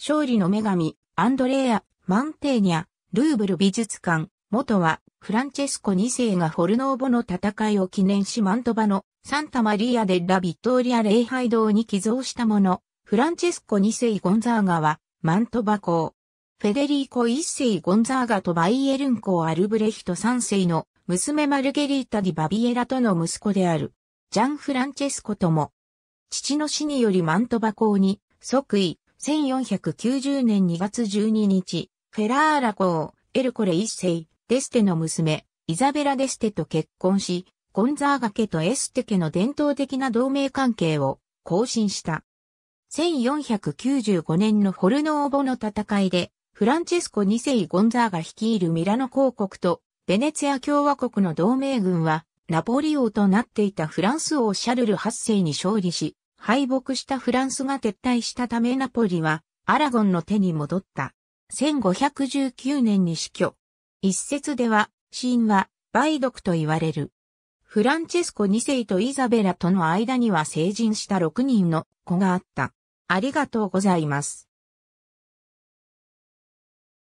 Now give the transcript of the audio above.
勝利の女神、アンドレア・マンテーニャ、ルーブル美術館、元は、フランチェスコ2世がホルノーボの戦いを記念しマントバのサンタマリア・デ・ラ・ビットーリア礼拝堂に寄贈したもの、フランチェスコ2世ゴンザーガは、マントバ公。フェデリーコ1世ゴンザーガとバイエルン公アルブレヒト3世の娘マルゲリータ・ディ・バビエラとの息子である、ジャン・フランチェスコとも、父の死によりマントバ校に即位、1490年2月12日、フェラーラ公、エルコレ一世、デステの娘、イザベラ・デステと結婚し、ゴンザーガ家とエステ家の伝統的な同盟関係を更新した。1495年のホルノーボの戦いで、フランチェスコ二世ゴンザーが率いるミラノ公国とベネツィア共和国の同盟軍はナポリ王となっていたフランス王シャルル八世に勝利し、敗北したフランスが撤退したためナポリはアラゴンの手に戻った。1519年に死去。一説では、死因は梅毒と言われる。フランチェスコ2世とイザベラとの間には成人した6人の子があった。ありがとうございます。